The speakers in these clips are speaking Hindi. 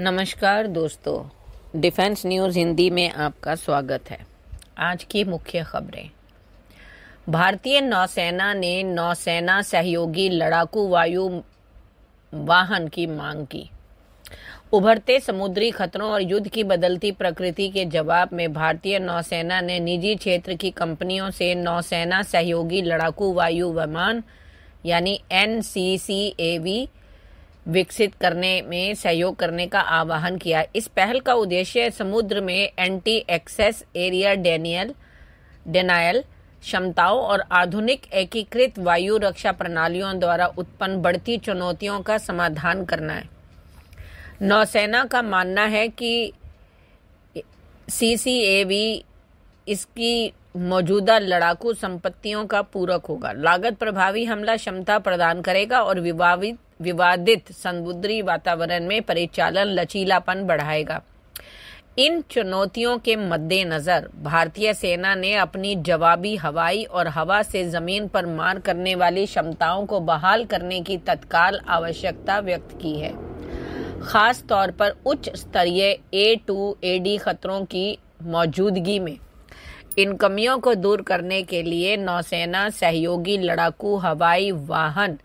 नमस्कार दोस्तों डिफेंस न्यूज़ हिंदी में आपका स्वागत है आज की मुख्य खबरें भारतीय नौसेना ने नौसेना सहयोगी लड़ाकू वायु वाहन की मांग की उभरते समुद्री खतरों और युद्ध की बदलती प्रकृति के जवाब में भारतीय नौसेना ने निजी क्षेत्र की कंपनियों से नौसेना सहयोगी लड़ाकू वायु विमान यानी N C C A V विकसित करने में सहयोग करने का आह्वान किया इस पहल का उद्देश्य समुद्र में anti access area denial denial क्षमताओं और आधुनिक एकीकृत वायु रक्षा प्रणालियों द्वारा उत्पन्न बढ़ती चुनौतियों का समाधान करना है नौसेना का मानना है कि सी सी ए इसकी मौजूदा लड़ाकू संपत्तियों का पूरक होगा लागत प्रभावी हमला क्षमता प्रदान करेगा और विवादित विवादित समुद्री वातावरण में परिचालन लचीलापन बढ़ाएगा इन चुनौतियों के मद्देनज़र भारतीय सेना ने अपनी जवाबी हवाई और हवा से ज़मीन पर मार करने वाली क्षमताओं को बहाल करने की तत्काल आवश्यकता व्यक्त की है खास तौर पर उच्च स्तरीय ए टू ए डी खतरों की मौजूदगी में इन कमियों को दूर करने के लिए नौसेना सहयोगी लड़ाकू हवाई वाहन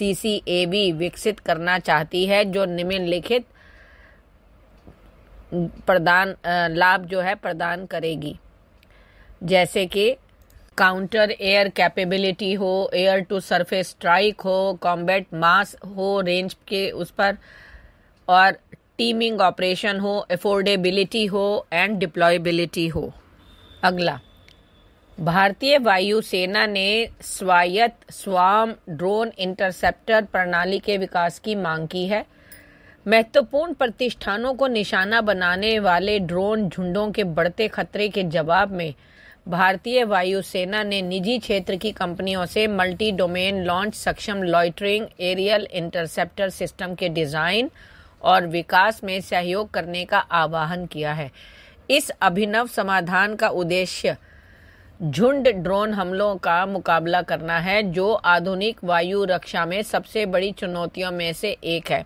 सी विकसित करना चाहती है जो निम्नलिखित प्रदान लाभ जो है प्रदान करेगी जैसे कि काउंटर एयर कैपेबिलिटी हो एयर टू सरफेस स्ट्राइक हो कॉम्बैट मास हो रेंज के उस पर और टीमिंग ऑपरेशन हो अफोर्डेबिलिटी हो एंड डिप्लॉयबिलिटी हो अगला भारतीय वायुसेना ने स्वायत्त स्वाम ड्रोन इंटरसेप्टर प्रणाली के विकास की मांग की है महत्वपूर्ण प्रतिष्ठानों को निशाना बनाने वाले ड्रोन झुंडों के बढ़ते खतरे के जवाब में भारतीय वायुसेना ने निजी क्षेत्र की कंपनियों से मल्टी डोमेन लॉन्च सक्षम लॉइटरिंग एरियल इंटरसेप्टर सिस्टम के डिजाइन और विकास में सहयोग करने का आह्वान किया है इस अभिनव समाधान का उद्देश्य झुंड ड्रोन हमलों का मुकाबला करना है जो आधुनिक वायु रक्षा में सबसे बड़ी चुनौतियों में से एक है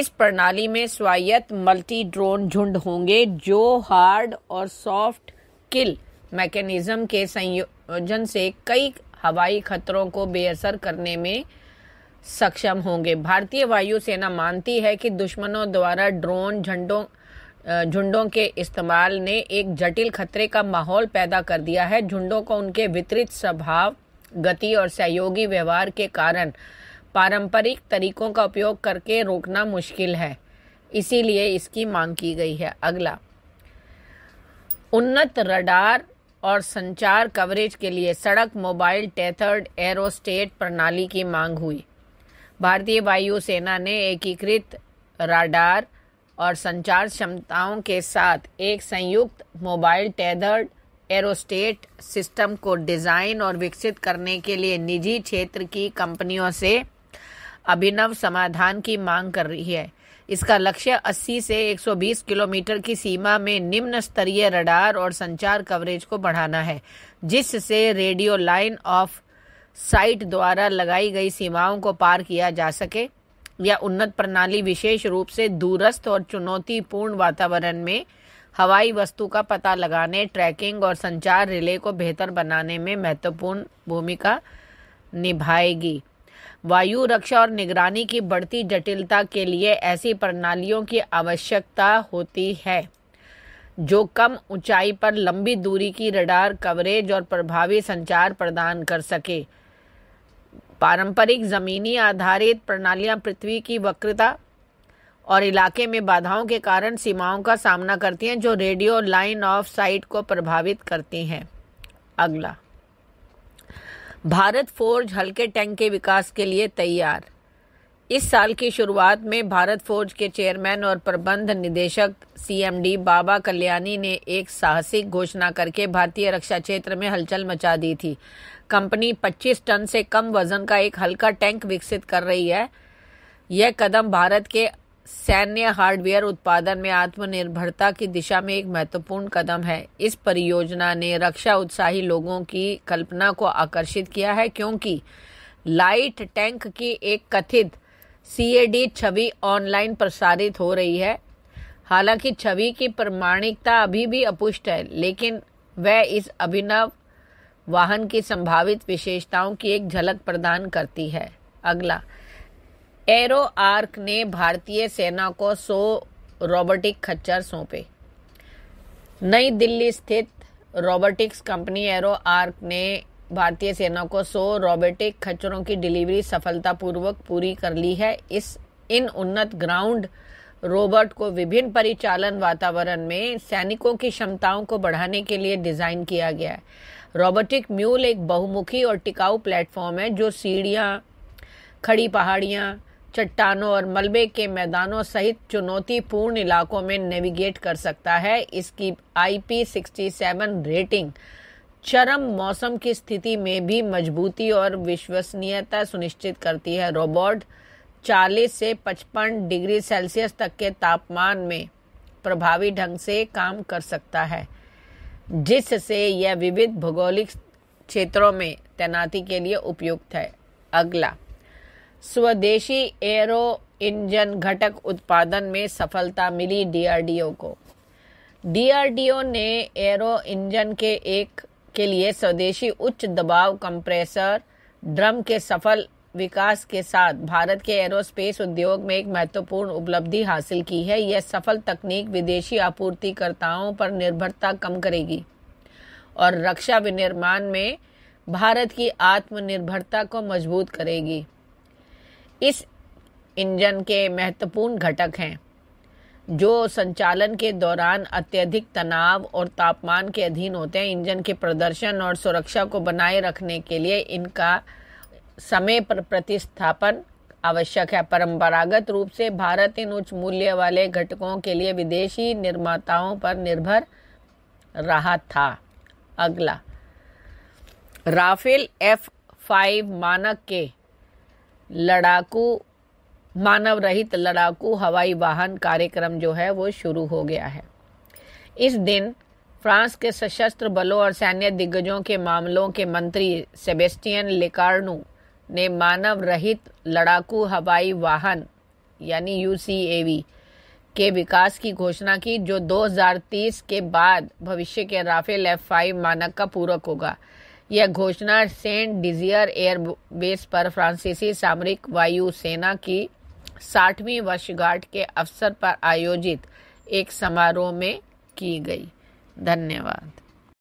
इस प्रणाली में स्वायत्त मल्टी ड्रोन झुंड होंगे जो हार्ड और सॉफ्ट किल मैकेनिज्म के संयोजन से कई हवाई खतरों को बेअसर करने में सक्षम होंगे भारतीय वायुसेना मानती है कि दुश्मनों द्वारा ड्रोन झंडों झुंडों के इस्तेमाल ने एक जटिल खतरे का माहौल पैदा कर दिया है झुंडों को उनके वितरित स्वभाव गति और सहयोगी व्यवहार के कारण पारंपरिक तरीकों का उपयोग करके रोकना मुश्किल है इसीलिए इसकी मांग की गई है अगला उन्नत रडार और संचार कवरेज के लिए सड़क मोबाइल टेथर्ड एरोस्टेट प्रणाली की मांग हुई भारतीय वायुसेना ने एकीकृत राडार और संचार क्षमताओं के साथ एक संयुक्त मोबाइल टेदर्ड एरोस्टेट सिस्टम को डिज़ाइन और विकसित करने के लिए निजी क्षेत्र की कंपनियों से अभिनव समाधान की मांग कर रही है इसका लक्ष्य 80 से 120 किलोमीटर की सीमा में निम्न स्तरीय रडार और संचार कवरेज को बढ़ाना है जिससे रेडियो लाइन ऑफ साइट द्वारा लगाई गई सीमाओं को पार किया जा सके यह उन्नत प्रणाली विशेष रूप से दूरस्थ और चुनौतीपूर्ण वातावरण में हवाई वस्तु का पता लगाने ट्रैकिंग और संचार रिले को बेहतर बनाने में महत्वपूर्ण भूमिका निभाएगी वायु रक्षा और निगरानी की बढ़ती जटिलता के लिए ऐसी प्रणालियों की आवश्यकता होती है जो कम ऊंचाई पर लंबी दूरी की रडार कवरेज और प्रभावी संचार प्रदान कर सके पारंपरिक ज़मीनी आधारित प्रणालियां पृथ्वी की वक्रता और इलाके में बाधाओं के कारण सीमाओं का सामना करती हैं जो रेडियो लाइन ऑफ साइट को प्रभावित करती हैं अगला भारत फोर्ज हल्के टैंक के विकास के लिए तैयार इस साल की शुरुआत में भारत फौज के चेयरमैन और प्रबंध निदेशक सीएमडी बाबा कल्याणी ने एक साहसिक घोषणा करके भारतीय रक्षा क्षेत्र में हलचल मचा दी थी कंपनी 25 टन से कम वजन का एक हल्का टैंक विकसित कर रही है यह कदम भारत के सैन्य हार्डवेयर उत्पादन में आत्मनिर्भरता की दिशा में एक महत्वपूर्ण कदम है इस परियोजना ने रक्षा उत्साही लोगों की कल्पना को आकर्षित किया है क्योंकि लाइट टैंक की एक कथित सीएडी छवि ऑनलाइन प्रसारित हो रही है हालांकि छवि की प्रमाणिकता अभी भी अपुष्ट है लेकिन वह इस अभिनव वाहन की संभावित विशेषताओं की एक झलक प्रदान करती है अगला एरो आर्क ने भारतीय सेना को सो रोबोटिक खच्चर सौंपे नई दिल्ली स्थित रोबोटिक्स कंपनी एरो आर्क ने भारतीय सेना को सौ रोबोटिक खच्चरों की डिलीवरी सफलतापूर्वक पूरी कर ली है इस इन उन्नत ग्राउंड रोबोट को विभिन्न परिचालन वातावरण में सैनिकों की क्षमताओं को बढ़ाने के लिए डिजाइन किया गया है रोबोटिक म्यूल एक बहुमुखी और टिकाऊ प्लेटफॉर्म है जो सीढ़ियाँ खड़ी पहाड़ियाँ चट्टानों और मलबे के मैदानों सहित चुनौतीपूर्ण इलाकों में नेविगेट कर सकता है इसकी आई पी रेटिंग चरम मौसम की स्थिति में भी मजबूती और विश्वसनीयता सुनिश्चित करती है रोबोट 40 से 55 डिग्री सेल्सियस तक के तापमान में प्रभावी ढंग से काम कर सकता है जिससे यह विविध भौगोलिक क्षेत्रों में तैनाती के लिए उपयुक्त है अगला स्वदेशी एरो इंजन घटक उत्पादन में सफलता मिली डीआरडीओ को डीआरडीओ ने एरो इंजन के एक के लिए स्वदेशी उच्च दबाव कंप्रेसर ड्रम के सफल विकास के साथ भारत के एरोस्पेस उद्योग में एक महत्वपूर्ण उपलब्धि हासिल की है यह सफल तकनीक विदेशी आपूर्तिकर्ताओं पर निर्भरता कम करेगी और रक्षा विनिर्माण में भारत की आत्मनिर्भरता को मजबूत करेगी इस इंजन के महत्वपूर्ण घटक हैं जो संचालन के दौरान अत्यधिक तनाव और तापमान के अधीन होते हैं इंजन के प्रदर्शन और सुरक्षा को बनाए रखने के लिए इनका समय पर प्रतिस्थापन आवश्यक है परंपरागत रूप से भारत इन उच्च मूल्य वाले घटकों के लिए विदेशी निर्माताओं पर निर्भर रहा था अगला राफेल एफ फाइव मानक के लड़ाकू मानव रहित लड़ाकू हवाई वाहन कार्यक्रम जो है वो शुरू हो गया है इस दिन फ्रांस के सशस्त्र बलों और सैन्य दिग्गजों के मामलों के मंत्री सेबेस्टियन लेकार्नू ने मानव रहित लड़ाकू हवाई वाहन यानी यू के विकास की घोषणा की जो 2030 के बाद भविष्य के राफेल एफ फाइव मानक का पूरक होगा यह घोषणा सेंट डिजियर एयरबेस पर फ्रांसीसी सामरिक वायु सेना की साठवीं वर्षगांठ के अवसर पर आयोजित एक समारोह में की गई धन्यवाद